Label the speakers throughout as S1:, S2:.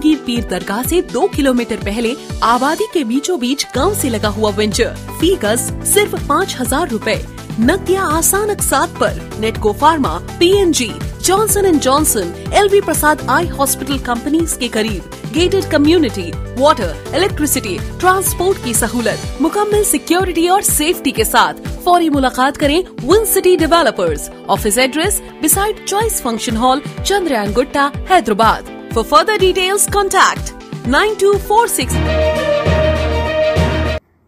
S1: जहांगीर पीर दरगाह से दो किलोमीटर पहले आबादी के बीचों बीच गाँव ऐसी लगा हुआ वेंचर फीकस सिर्फ पाँच हजार रूपए नकदिया आसान अक्सात पर Natco pharma P N G Johnson and Johnson L V Prasad eye hospital company के करीब gated community water electricity transport की सहूलत मुकम्मल सिक्योरिटी और सेफ्टी के साथ फौरी मुलाकात करें win city developers office address beside choice function hall Chandrayangutta Hyderabad For further details, contact 9246.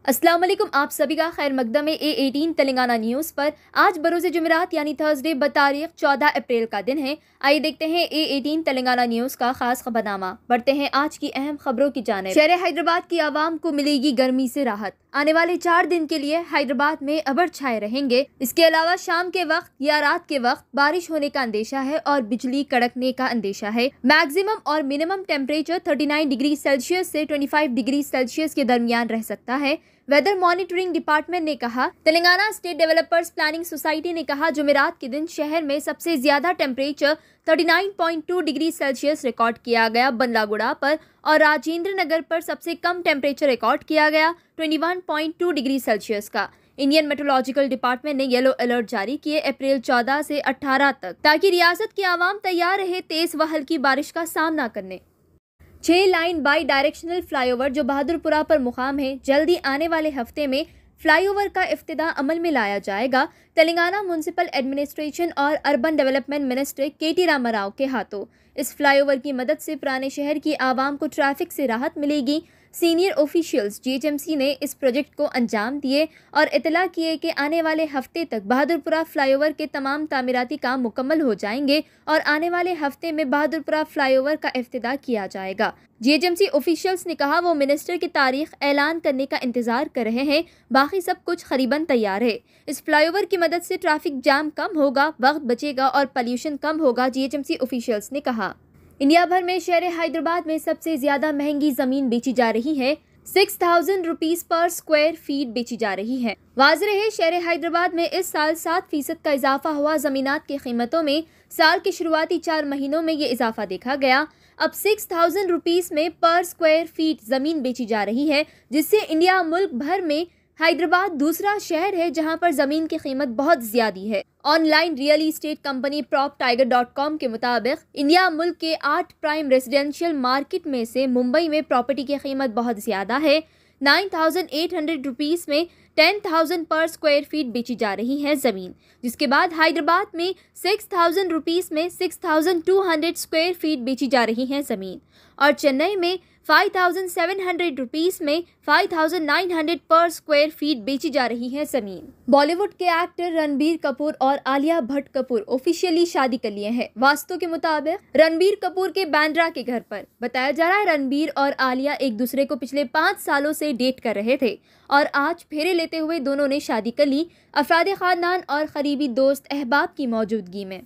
S1: Aslam
S2: आप सभी का खैर मकदम ए एटीन तेलंगाना न्यूज़ पर आज बरोज़ जुमेरात यानी थर्सडे बतारीख चौदह अप्रैल का दिन है आइए देखते हैं ए एटीन तेलंगाना न्यूज़ का खास खबरनामा बढ़ते हैं आज की अहम खबरों की जानब शहर हैदराबाद की आवाम को मिलेगी गर्मी से राहत आने वाले चार दिन के लिए हैदराबाद में अबर छाए रहेंगे इसके अलावा शाम के वक्त या रात के वक्त बारिश होने का अंदेशा है और बिजली कड़कने का अंदेशा है मैक्सिमम और मिनिमम टेम्परेचर 39 डिग्री सेल्सियस से 25 डिग्री सेल्सियस के दरमियान रह सकता है वेदर मॉनिटरिंग डिपार्टमेंट ने कहा Telangana state developers planning society ने कहा जुमेरात के दिन शहर में सबसे ज्यादा टेम्परेचर 39.2 डिग्री सेल्सियस रिकॉर्ड किया गया बंदागुड़ा पर और राजेंद्र नगर पर सबसे कम टेम्परेचर रिकॉर्ड किया गया 21.2 डिग्री सेल्सियस का इंडियन मेट्रोलॉजिकल डिपार्टमेंट ने येलो अलर्ट जारी किए अप्रैल 14 से 18 तक ताकि रियासत के आवाम तैयार रहे तेज व हल्की बारिश का सामना करने छह लाइन बाई डायरेक्शनल फ्लाईओवर जो बहादुरपुरा पर मुकाम है जल्दी आने वाले हफ्ते में फ्लाईओवर का इफ्तः अमल में लाया जाएगा तेलंगाना म्यूनसिपल एडमिनिस्ट्रेशन और urban development minister K T Rama Rao के हाथों इस फ्लाईओवर की मदद से पुराने शहर की आवाम को ट्रैफिक से राहत मिलेगी सीनियर ऑफिशियल्स जीएचएमसी ने इस प्रोजेक्ट को अंजाम दिए और इतला किए कि आने वाले हफ्ते तक बहादुरपुरा फ्लाईओवर के तमाम तामीराती काम मुकम्मल हो जाएंगे और आने वाले हफ्ते में बहादुरपुरा फ्लाईओवर का अफ्तः किया जाएगा जीएचएमसी ऑफिशियल्स ने कहा वो मिनिस्टर की तारीख ऐलान करने का इंतजार कर रहे हैं बाकी सब कुछ करीबन तैयार है इस फ्लाईओवर की मदद से ट्रैफिक जाम कम होगा वक्त बचेगा और पॉल्यूशन कम होगा जीएचएमसी ऑफिशियल्स ने कहा इंडिया भर में शहर हैदराबाद में सबसे ज्यादा महंगी जमीन बेची जा रही है six thousand rupees per square feet बेची जा रही है वाज रहे शहर हैदराबाद में इस साल सात फीसद का इजाफा हुआ जमीनात की कीमतों में साल के शुरुआती चार महीनों में ये इजाफा देखा गया अब सिक्स थाउजेंड रुपीज में पर स्क्वायर फीट जमीन बेची जा रही है जिससे इंडिया मुल्क भर में हैदराबाद दूसरा शहर है जहां पर जमीन की कीमत बहुत ज्यादा है online real estate company prop tiger dot com के मुताबिक इंडिया मुल्क के आठ प्राइम रेजिडेंशियल मार्केट में से मुंबई में प्रॉपर्टी की कीमत बहुत ज्यादा है nine thousand eight hundred rupees में ten thousand per square feet बेची जा रही है ज़मीन जिसके बाद हैदराबाद में सिक्स थाउजेंड में six thousand two hundred square feet बेची जा रही है ज़मीन और चेन्नई में five thousand seven hundred rupees में five thousand nine hundred per square feet बेची जा रही है ज़मीन बॉलीवुड के एक्टर रणबीर कपूर और आलिया भट्ट कपूर ऑफिशियली शादी कर लिए हैं वास्तु के मुताबिक रणबीर कपूर के बैंड्रा के घर पर बताया जा रहा है रणबीर और आलिया एक दूसरे को पिछले पाँच सालों से डेट कर रहे थे और आज फेरे लेते हुए दोनों ने शादी कर ली अफराद ख़ानदान और करीबी दोस्त अहबाब की मौजूदगी में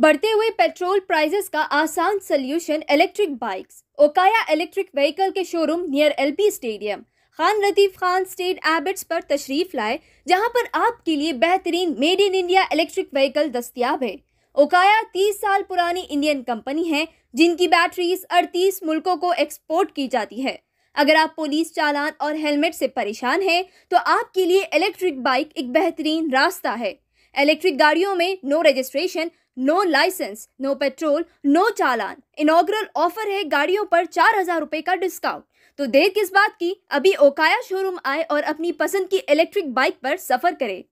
S2: बढ़ते हुए पेट्रोल प्राइसेस का आसान solution electric bikes Okaya electric vehicle के showroom near L B stadium Khan Latif Khan estate Abids पर तशरीफ लाए जहां पर आपके लिए बेहतरीन made in India electric vehicle दस्तियाब है ओकाया 30 साल पुरानी इंडियन कंपनी है जिनकी बैटरीज 38 मुल्कों को एक्सपोर्ट की जाती है अगर आप पुलिस चालान और हेलमेट से परेशान हैं तो आपके लिए इलेक्ट्रिक बाइक एक बेहतरीन रास्ता है इलेक्ट्रिक गाड़ियों में no registration no license no petrol no चालान इनोग्रल ऑफर है गाड़ियों पर चार हजार रुपए का डिस्काउंट तो देर किस बात की अभी ओकाया शोरूम आए और अपनी पसंद की इलेक्ट्रिक बाइक पर सफर करें